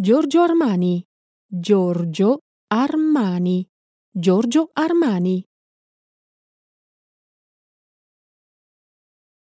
Giorgio Armani. Giorgio Armani. Giorgio Armani.